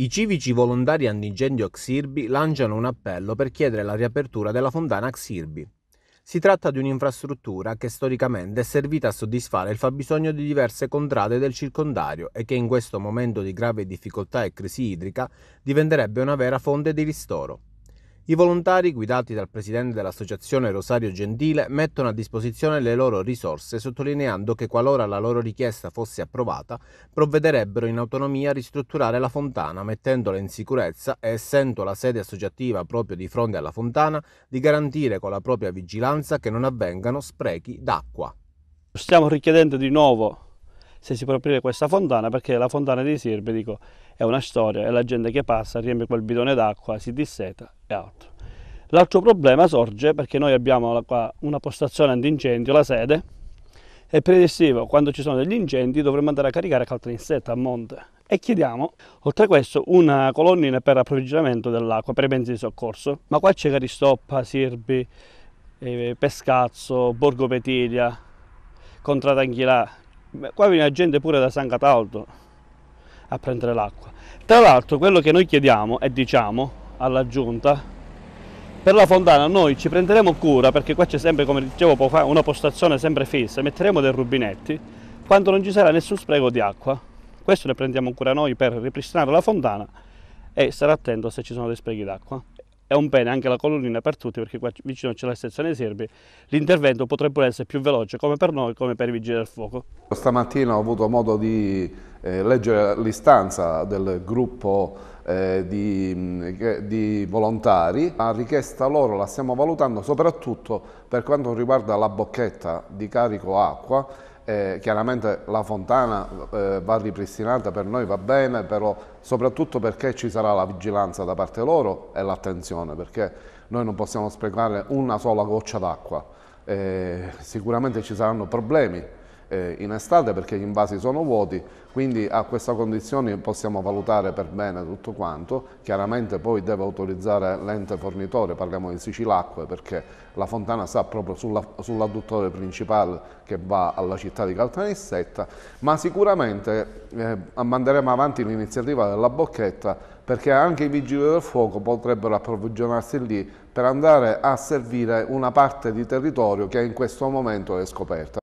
I civici volontari antincendio Xirbi lanciano un appello per chiedere la riapertura della fontana Xirbi. Si tratta di un'infrastruttura che storicamente è servita a soddisfare il fabbisogno di diverse contrade del circondario e che in questo momento di grave difficoltà e crisi idrica diventerebbe una vera fonte di ristoro. I volontari, guidati dal presidente dell'associazione Rosario Gentile, mettono a disposizione le loro risorse, sottolineando che qualora la loro richiesta fosse approvata, provvederebbero in autonomia a ristrutturare la fontana, mettendola in sicurezza e, essendo la sede associativa proprio di fronte alla fontana, di garantire con la propria vigilanza che non avvengano sprechi d'acqua. Stiamo richiedendo di nuovo se si può aprire questa fontana perché la fontana di Sirbi dico, è una storia è la gente che passa riempie quel bidone d'acqua, si disseta e altro. L'altro problema sorge perché noi abbiamo qua una postazione antincendio, la sede, e per estivo, quando ci sono degli incendi, dovremmo andare a caricare caltrinistretta a monte. E chiediamo, oltre a questo, una colonnina per approvvigionamento dell'acqua, per i mezzi di soccorso. Ma qua c'è Caristoppa, Sirbi, eh, Pescazzo, Borgo Petilia, Contratanchilà, qua viene gente pure da San Cataldo a prendere l'acqua. Tra l'altro quello che noi chiediamo e diciamo alla giunta per la fontana noi ci prenderemo cura perché qua c'è sempre come dicevo una postazione sempre fissa, metteremo dei rubinetti quando non ci sarà nessun spreco di acqua. Questo ne prendiamo cura noi per ripristinare la fontana e stare attento se ci sono dei sprechi d'acqua è un bene anche la colonnina per tutti perché qua vicino c'è la stazione Serbi, l'intervento potrebbe essere più veloce come per noi come per i vigili del fuoco. Stamattina ho avuto modo di eh, leggere l'istanza del gruppo eh, di, mm, eh, di, volontari. La richiesta loro la stiamo valutando soprattutto per quanto riguarda la bocchetta di carico acqua. Eh, chiaramente la fontana eh, va ripristinata, per noi va bene, però soprattutto perché ci sarà la vigilanza da parte loro e l'attenzione, perché noi non possiamo sprecare una sola goccia d'acqua. sicuramente ci saranno problemi eh, in estate perché gli invasi sono vuoti, quindi a questa condizione possiamo valutare per bene tutto quanto, chiaramente poi deve autorizzare l'ente fornitore, parliamo di Sicilacque perché la fontana sta proprio sull'adduttore principale che va alla città di Caltanissetta, ma sicuramente eh, manderemo avanti l'iniziativa della bocchetta perché anche i vigili del fuoco potrebbero approvvigionarsi lì per andare a servire una parte di territorio che in questo momento è scoperta.